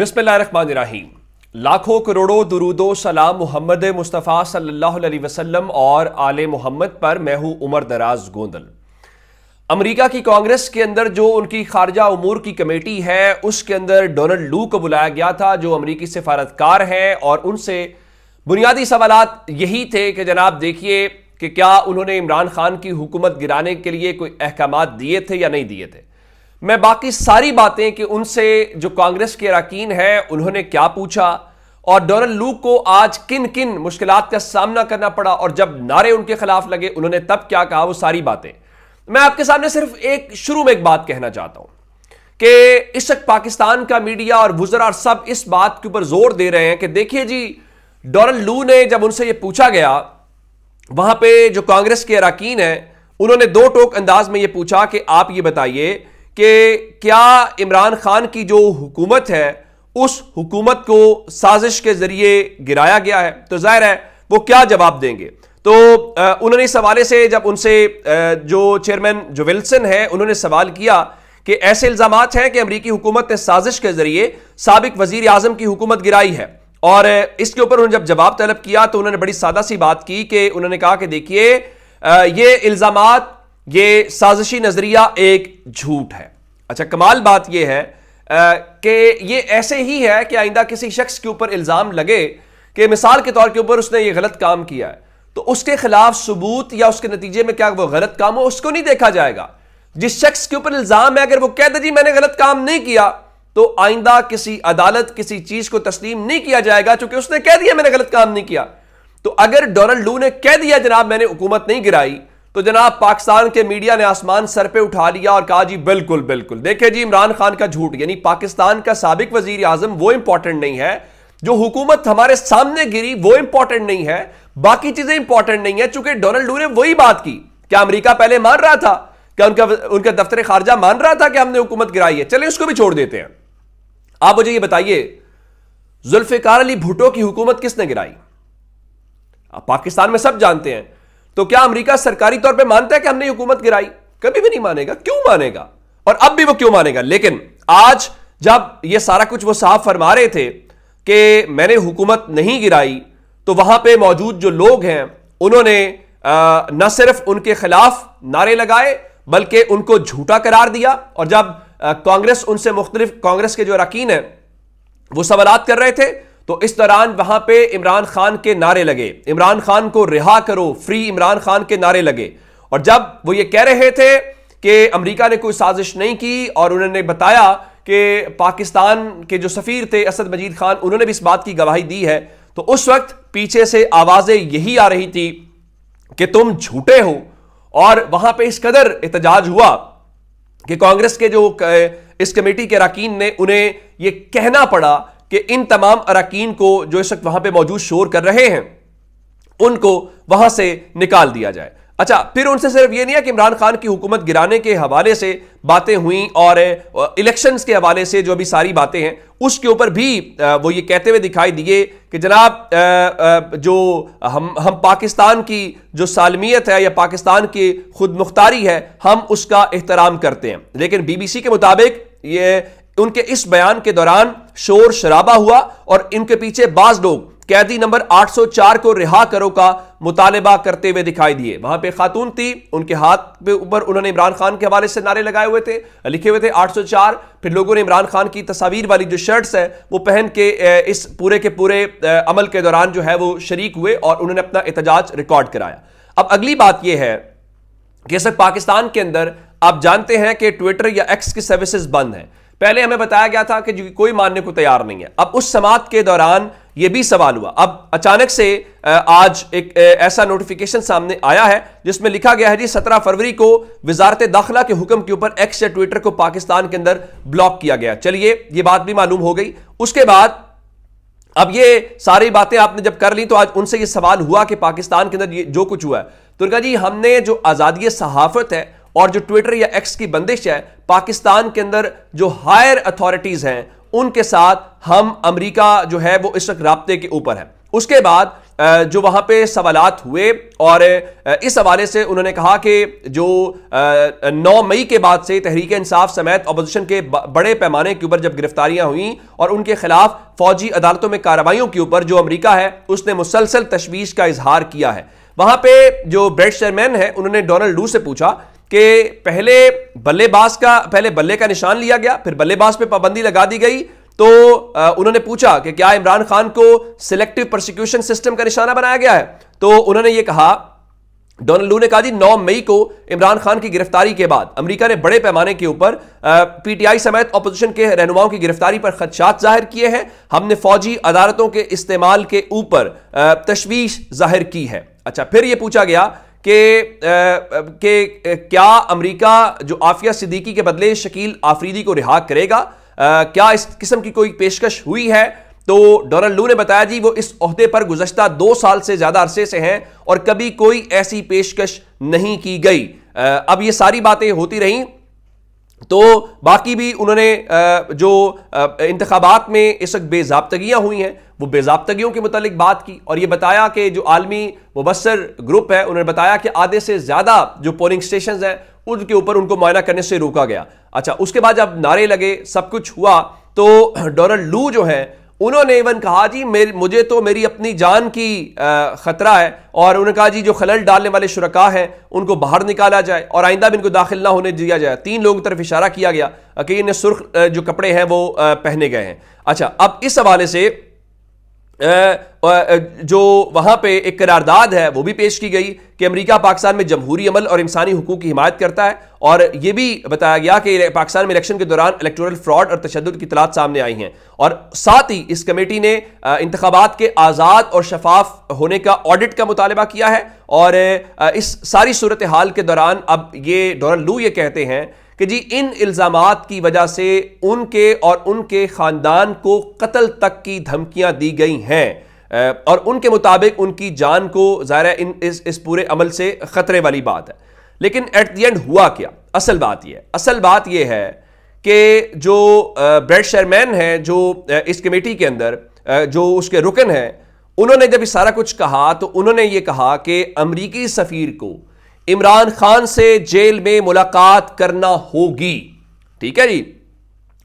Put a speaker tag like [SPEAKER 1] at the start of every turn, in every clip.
[SPEAKER 1] बिस्मिल्लाहिर्रहमानिर्रहीम लाखों करोड़ों दुरुदो सलाम मोहम्मद मुस्तफ़ा सल्लल्लाहु अलैहि वसल्लम और आले मोहम्मद पर मैं हूं उमर दराज गोंदल अमेरिका की कांग्रेस के अंदर जो उनकी खारजा उमूर की कमेटी है उसके अंदर डोनाल्ड लू को बुलाया गया था जो अमरीकी सफारतकार हैं और उनसे बुनियादी सवाल यही थे कि जनाब देखिए कि क्या उन्होंने इमरान खान की हुकूमत गिराने के लिए कोई अहकाम दिए थे या नहीं दिए थे मैं बाकी सारी बातें कि उनसे जो कांग्रेस के अरकान हैं उन्होंने क्या पूछा और डोनल्ड लू को आज किन किन मुश्किल का सामना करना पड़ा और जब नारे उनके खिलाफ लगे उन्होंने तब क्या कहा वो सारी बातें मैं आपके सामने सिर्फ एक शुरू में एक बात कहना चाहता हूं कि इस वक्त पाकिस्तान का मीडिया और वजरा और सब इस बात के ऊपर जोर दे रहे हैं कि देखिए जी डोनल्ड लू ने जब उनसे यह पूछा गया वहां पर जो कांग्रेस के अरकान हैं उन्होंने दो टोक अंदाज में यह पूछा कि आप ये बताइए कि क्या इमरान खान की जो हुकूमत है उस हुकूमत को साजिश के जरिए गिराया गया है तो जाहिर है वो क्या जवाब देंगे तो उन्होंने इस हवाले से जब उनसे जो चेयरमैन जो विल्सन है उन्होंने सवाल किया कि ऐसे इल्जाम हैं कि अमरीकी हुकूमत ने साजिश के जरिए सबक वजीर आजम की हुकूमत गिराई है और इसके ऊपर उन्होंने जब जवाब तलब किया तो उन्होंने बड़ी सादा सी बात की कि उन्होंने कहा कि देखिए ये इल्जाम ये साजिशी नज़रिया एक झूठ है अच्छा कमाल बात यह है कि ये ऐसे ही है कि आइंदा किसी शख्स के ऊपर इल्ज़ाम लगे कि मिसाल के तौर के ऊपर उसने ये गलत काम किया है तो उसके खिलाफ सबूत या उसके नतीजे में क्या वो गलत काम हो उसको नहीं देखा जाएगा जिस शख्स के ऊपर इल्ज़ाम है अगर वो दे जी मैंने गलत काम नहीं किया तो आइंदा किसी अदालत किसी चीज़ को तस्लीम नहीं किया जाएगा चूंकि उसने कह दिया मैंने गलत काम नहीं किया तो अगर डोनल्ड लू ने कह दिया जनाब मैंने हुकूमत नहीं गिराई तो जनाब पाकिस्तान के मीडिया ने आसमान सर पे उठा लिया और कहा जी बिल्कुल बिल्कुल देखे जी इमरान खान का झूठ यानी पाकिस्तान का सबक वजीर आजम वो इंपॉर्टेंट नहीं है जो हुकूमत हमारे सामने गिरी वो इंपॉर्टेंट नहीं है बाकी चीजें इंपॉर्टेंट नहीं है चूंकि डोनाल्ड डू ने वही बात की क्या अमरीका पहले मान रहा था क्या उनका उनका दफ्तर खारजा मान रहा था कि हमने हुकूमत गिराई है चले उसको भी छोड़ देते हैं आप मुझे ये बताइए जुल्फिकार अली भुटो की हुकूमत किसने गिराई पाकिस्तान में सब जानते हैं तो क्या अमरीका सरकारी तौर पर मानता है कि हमने हुकूमत गिराई कभी भी नहीं मानेगा क्यों मानेगा और अब भी वो क्यों मानेगा लेकिन आज जब ये सारा कुछ वो साफ फरमा रहे थे कि मैंने हुकूमत नहीं गिराई तो वहां पे मौजूद जो लोग हैं उन्होंने न सिर्फ उनके खिलाफ नारे लगाए बल्कि उनको झूठा करार दिया और जब कांग्रेस उनसे मुख्तलिफ कांग्रेस के जो अरकान हैं वो सवालत कर रहे थे तो इस दौरान वहां पे इमरान खान के नारे लगे इमरान खान को रिहा करो फ्री इमरान खान के नारे लगे और जब वो ये कह रहे थे कि अमेरिका ने कोई साजिश नहीं की और उन्होंने बताया कि पाकिस्तान के जो सफ़ीर थे असद मजीद खान उन्होंने भी इस बात की गवाही दी है तो उस वक्त पीछे से आवाज़ें यही आ रही थी कि तुम झूठे हो और वहां पर इस कदर एहतजाज हुआ कि कांग्रेस के जो इस कमेटी के अरकान ने उन्हें यह कहना पड़ा कि इन तमाम अरकान को जो इस वक्त वहां पर मौजूद शोर कर रहे हैं उनको वहां से निकाल दिया जाए अच्छा फिर उनसे सिर्फ यह नहीं है कि इमरान खान की हुकूमत गिराने के हवाले से बातें हुई और इलेक्शंस के हवाले से जो अभी सारी बातें हैं उसके ऊपर भी वो ये कहते हुए दिखाई दिए कि जनाब जो हम हम पाकिस्तान की जो सालमियत है या पाकिस्तान की खुद मुख्तारी है हम उसका एहतराम करते हैं लेकिन बीबीसी के मुताबिक ये उनके इस बयान के दौरान शोर शराबा हुआ और इनके पीछे बाज लोग कैदी नंबर 804 को रिहा करो का मुतालबा करते हुए दिखाई दिए वहां पे खातून थी उनके हाथ पे ऊपर उन्होंने इमरान खान के हवाले से नारे लगाए हुए थे लिखे हुए थे 804 फिर लोगों ने इमरान खान की तस्वीर वाली जो शर्ट्स है वो पहन के इस पूरे के पूरे अमल के दौरान जो है वो शरीक हुए और उन्होंने अपना एहतजाज रिकॉर्ड कराया अब अगली बात यह है कि सर पाकिस्तान के अंदर आप जानते हैं कि ट्विटर या एक्स की सर्विसेज बंद है पहले हमें बताया गया था कि कोई मानने को तैयार नहीं है अब उस समाप्त के दौरान यह भी सवाल हुआ अब अचानक से आज एक ऐसा नोटिफिकेशन सामने आया है जिसमें लिखा गया है जी सत्रह फरवरी को वजारत दाखिला के हुक्म के ऊपर एक्स या ट्विटर को पाकिस्तान के अंदर ब्लॉक किया गया चलिए यह बात भी मालूम हो गई उसके बाद अब ये सारी बातें आपने जब कर ली तो आज उनसे ये सवाल हुआ कि पाकिस्तान के अंदर जो कुछ हुआ है दुर्गा तो जी हमने जो आज़ादी सहाफत है और जो ट्विटर या एक्स की बंदिश है पाकिस्तान के अंदर जो हायर अथॉरिटीज़ हैं उनके साथ हम अमेरिका जो है वो इस वक्त रबते के ऊपर है उसके बाद जो वहां पे सवालात हुए और इस हवाले से उन्होंने कहा कि जो 9 मई के बाद से तहरीक इंसाफ समेत अपोजिशन के बड़े पैमाने के ऊपर जब गिरफ्तारियां हुई और उनके खिलाफ फौजी अदालतों में कार्रवाईओं के ऊपर जो अमेरिका है उसने मुसलसल तशवीश का इजहार किया है वहां पे जो ब्रेड चेयरमैन है उन्होंने डोनाल्ड डू से पूछा कि पहले बल्लेबाज का पहले बल्ले का निशान लिया गया फिर बल्लेबाज पे पाबंदी लगा दी गई तो उन्होंने पूछा कि क्या इमरान खान को सिलेक्टिव प्रोसिक्यूशन सिस्टम का निशाना बनाया गया है तो उन्होंने यह कहा डोनाल्ड लू ने कहा जी 9 मई को इमरान खान की गिरफ्तारी के बाद अमेरिका ने बड़े पैमाने के ऊपर पीटीआई समेत अपोजिशन के रहनुमाओं की गिरफ्तारी पर खदशात जाहिर किए हैं हमने फौजी अदालतों के इस्तेमाल के ऊपर तशवीश जाहिर की है अच्छा फिर यह पूछा गया कि के क्या अमेरिका जो आफिया सिद्दीकी के बदले शकील आफरीदी को रिहा करेगा आ, क्या इस किस्म की कोई पेशकश हुई है तो डोनल्ड लू ने बताया जी वो इस अहदे पर गुजशत दो साल से ज़्यादा अरसे से हैं और कभी कोई ऐसी पेशकश नहीं की गई आ, अब ये सारी बातें होती रहीं तो बाकी भी उन्होंने जो इंतबात में इस वक्त बेजाबतगियाँ हुई हैं वो बेजाबतगियों के मतलब बात की और ये बताया कि जो आलमी मुबसर ग्रुप है उन्होंने बताया कि आधे से ज़्यादा जो पोलिंग स्टेशन हैं उनके ऊपर उनको मुआयना करने से रोका गया अच्छा उसके बाद जब नारे लगे सब कुछ हुआ तो डोनल्ड लू जो है उन्होंने इवन कहा जी मेरे मुझे तो मेरी अपनी जान की ख़तरा है और उन्होंने कहा जी जो खलल डालने वाले शुरा हैं उनको बाहर निकाला जाए और आइंदा भी इनको दाखिल ना होने दिया जाए तीन लोगों की तरफ इशारा किया गया कि इन्हें सुर्ख जो कपड़े हैं वो पहने गए हैं अच्छा अब इस हवाले से जो वहाँ पे एक करारदाद है वो भी पेश की गई कि अमेरिका पाकिस्तान में जमहूरी अमल और इंसानी हकूक की हिमायत करता है और ये भी बताया गया कि पाकिस्तान में इलेक्शन के दौरान इलेक्टोरल फ्रॉड और तशद की तलात सामने आई हैं और साथ ही इस कमेटी ने इंतबात के आज़ाद और शफाफ होने का ऑडिट का मुतालबा किया है और इस सारी सूरत हाल के दौरान अब ये डोनल्ड लू ये कहते हैं कि जी इन इल्ज़ाम की वजह से उनके और उनके ख़ानदान को कत्ल तक की धमकियां दी गई हैं और उनके मुताबिक उनकी जान को ज़ाहिर इन इस, इस पूरे अमल से ख़तरे वाली बात है लेकिन एट दी एंड हुआ क्या असल बात यह असल बात यह है कि जो ब्रेड चेयरमैन है जो इस कमेटी के अंदर जो उसके रुकन हैं उन्होंने जब सारा कुछ कहा तो उन्होंने ये कहा कि अमरीकी सफ़ीर को इमरान खान से जेल में मुलाकात करना होगी ठीक है जी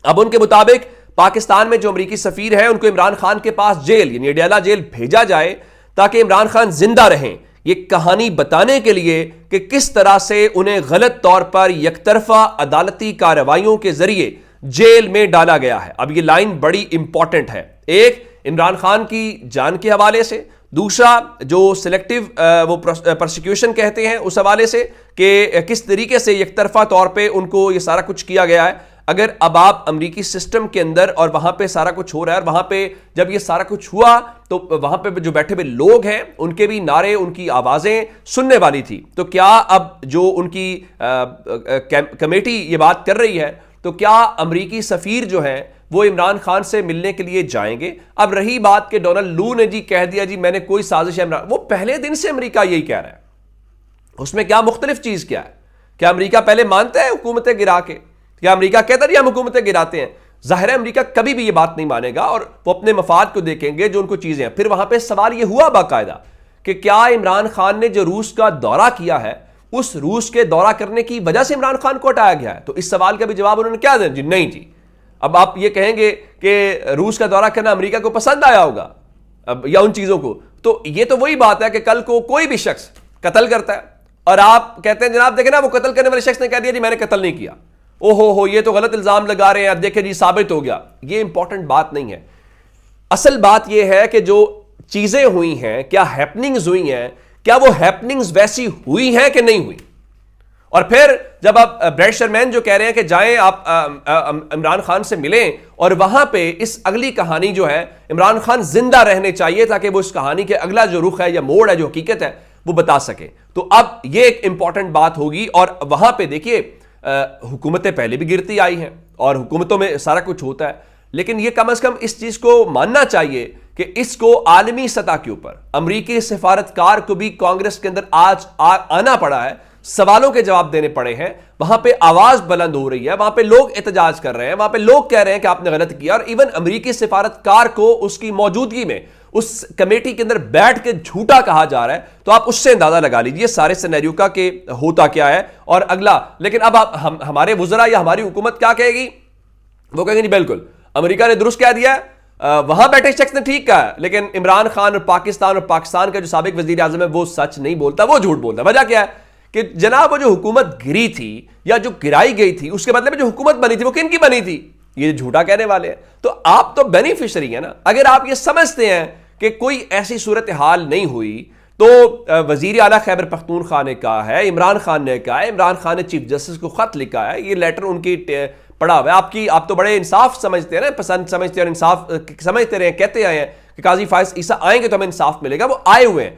[SPEAKER 1] अब उनके मुताबिक पाकिस्तान में जो अमरीकी सफीर है उनको इमरान खान के पास जेल यानी अडियाला जेल भेजा जाए ताकि इमरान खान जिंदा रहें ये कहानी बताने के लिए कि किस तरह से उन्हें गलत तौर पर यकतरफा अदालती कार्रवाइयों के जरिए जेल में डाला गया है अब ये लाइन बड़ी इंपॉर्टेंट है एक इमरान खान की जान के हवाले से दूसरा जो सिलेक्टिव वो प्रोसिक्यूशन कहते हैं उस हवाले से कि किस तरीके से एक तरफा तौर पे उनको ये सारा कुछ किया गया है अगर अब आप अमरीकी सिस्टम के अंदर और वहां पे सारा कुछ हो रहा है और वहां पे जब ये सारा कुछ हुआ तो वहां पे जो बैठे हुए लोग हैं उनके भी नारे उनकी आवाज़ें सुनने वाली थी तो क्या अब जो उनकी कमेटी ये बात कर रही है तो क्या अमरीकी सफ़ीर जो है वो इमरान खान से मिलने के लिए जाएंगे अब रही बात के डोनाल्ड लू ने जी कह दिया जी मैंने कोई साजिश इमरान वो पहले दिन से अमरीका यही कह रहा है उसमें क्या मुख्तलिफ चीज़ क्या है क्या अमरीका पहले मानता है हुकूमतें गिरा के क्या अमरीका कहता नहीं हम हुकूमतें गिराते हैं ज़ाहिर है अमरीका कभी भी ये बात नहीं मानेगा और वो अपने मफाद को देखेंगे जो उनको चीज़ें हैं फिर वहां पर सवाल ये हुआ बाकायदा कि क्या इमरान खान ने जो रूस का दौरा किया है उस रूस के दौरा करने की वजह से इमरान खान को हटाया गया है तो इस सवाल का भी जवाब उन्होंने क्या दिया जी नहीं जी अब आप ये कहेंगे कि रूस का दौरा करना अमेरिका को पसंद आया होगा अब या उन चीज़ों को तो ये तो वही बात है कि कल को कोई भी शख्स कत्ल करता है और आप कहते हैं जनाब देखे ना वो कत्ल करने वाले शख्स ने कह दिया जी मैंने कत्ल नहीं किया ओहो हो ये तो गलत इल्ज़ाम लगा रहे हैं अब देखे जी साबित हो गया ये इंपॉर्टेंट बात नहीं है असल बात यह है कि जो चीज़ें हुई हैं क्या हैपनिंग्स हुई हैं क्या वो हैपनिंग्स वैसी हुई हैं कि नहीं हुई और फिर जब आप ब्रैड शर्मैन जो कह रहे हैं कि जाएं आप इमरान खान से मिलें और वहां पे इस अगली कहानी जो है इमरान खान जिंदा रहने चाहिए ताकि वो इस कहानी के अगला जो रुख है या मोड़ है जो हकीकत है वो बता सके तो अब ये एक इंपॉर्टेंट बात होगी और वहां पर देखिए हुकूमतें पहले भी गिरती आई हैं और हुकूमतों में सारा कुछ होता है लेकिन ये कम अज कम इस चीज को मानना चाहिए कि इसको आलमी सतह के ऊपर अमरीकी सिफारतकार को भी कांग्रेस के अंदर आज आ, आना पड़ा है सवालों के जवाब देने पड़े हैं वहां पे आवाज बुलंद हो रही है वहां पे लोग एहतजाज कर रहे हैं वहां पे लोग कह रहे हैं कि आपने गलत किया और इवन अमरीकी सिफारतकार को उसकी मौजूदगी में उस कमेटी के अंदर बैठ के झूठा कहा जा रहा है तो आप उससे अंदाजा लगा लीजिए सारे सिनेरियो का के होता क्या है और अगला लेकिन अब आप हम, हमारे वजरा या हमारी हुकूमत क्या कहेगी वो कहेंगे नहीं बिल्कुल अमरीका ने दुरुस्त कह दिया आ, वहां बैठे शख्स ने ठीक कहा लेकिन इमरान खान और पाकिस्तान और पाकिस्तान का जो सबक वजीर आजम है वो सच नहीं बोलता वो झूठ बोलता वजह क्या है कि जनाब वो जो हुकूमत गिरी थी या जो गिराई गई थी उसके बदले में जो हुकूमत बनी थी वो किन की बनी थी ये झूठा कहने वाले हैं तो आप तो बेनिफिशरी हैं ना अगर आप ये समझते हैं कि कोई ऐसी सूरत हाल नहीं हुई तो वजीर अली खैबर खान ने कहा है इमरान खान ने कहा है इमरान खान ने चीफ जस्टिस को ख़त लिखा है ये लेटर उनकी पढ़ा हुआ है आपकी आप तो बड़े इंसाफ समझते हैं ना पसंद समझते हैं इंसाफ समझते रहे कहते आए हैं कि काजी फायस ईसा आएंगे तो हमें इंसाफ मिलेगा वो आए हुए हैं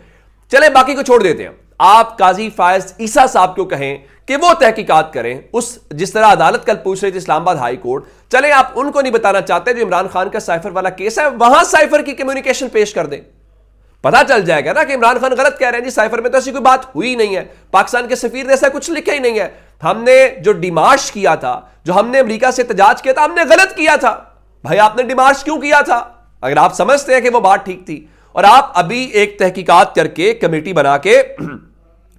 [SPEAKER 1] चले बाकी को छोड़ देते हैं आप काजी फायज ईसा साहब को कहें कि वो तहकीकात करें उस जिस तरह अदालत कल पूछ रही थी इस्लामाबाद हाई कोर्ट चले आप उनको नहीं बताना चाहते जो इमरान खान का साइफर वाला केस है वहां साइफर की कम्युनिकेशन पेश कर दें पता चल जाएगा ना कि इमरान खान गलत कह रहे हैं जी साइफर में तो ऐसी कोई बात हुई नहीं है पाकिस्तान के सफीर ने ऐसा कुछ लिखा ही नहीं है हमने जो डिमार्श किया था जो हमने अमरीका से तजाज किया था हमने गलत किया था भाई आपने डिमार्श क्यों किया था अगर आप समझते हैं कि वो बात ठीक थी और आप अभी एक तहकीकात करके कमेटी बना के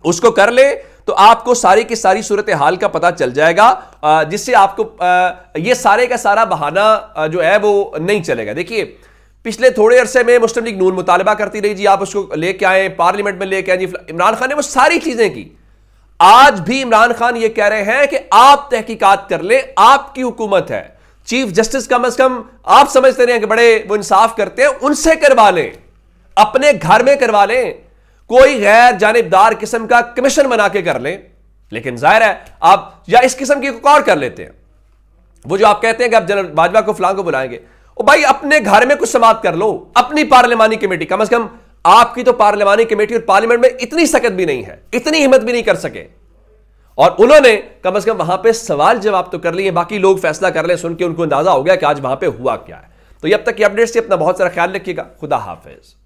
[SPEAKER 1] उसको कर ले तो आपको सारी की सारी सूरत हाल का पता चल जाएगा जिससे आपको ये सारे का सारा बहाना जो है वो नहीं चलेगा देखिए पिछले थोड़े अरसे में मुस्लिम लीग नून मुतालबा करती रही जी आप उसको लेके आए पार्लियामेंट में लेके आए जी इमरान खान ने वो सारी चीजें की आज भी इमरान खान ये कह रहे हैं कि आप तहकीकात कर ले आपकी हुकूमत है चीफ जस्टिस कम अज कम आप समझते रहे हैं कि बड़े वो इंसाफ करते हैं उनसे करवा लें अपने घर में करवा लें कोई गैर जानबदार किस्म का कमीशन बना के कर लें लेकिन जाहिर है आप या इस किस्म की और कर लेते हैं वो जो आप कहते हैं कि आप जनरल बाजवा को फलां को बुलाएंगे ओ भाई अपने घर में कुछ समाप्त कर लो अपनी पार्लियामानी कमेटी कम अज कम आपकी तो पार्लियामानी कमेटी और पार्लियामेंट में इतनी सकत भी नहीं है इतनी हिम्मत भी नहीं कर सके और उन्होंने कम अज कम वहां पे सवाल जवाब तो कर लिए बाकी लोग फैसला कर ले सुन के उनको अंदाजा हो गया कि आज वहां पे हुआ क्या है तो अब तक की अपडेट से अपना बहुत सारा ख्याल रखिएगा खुदा हाफिज़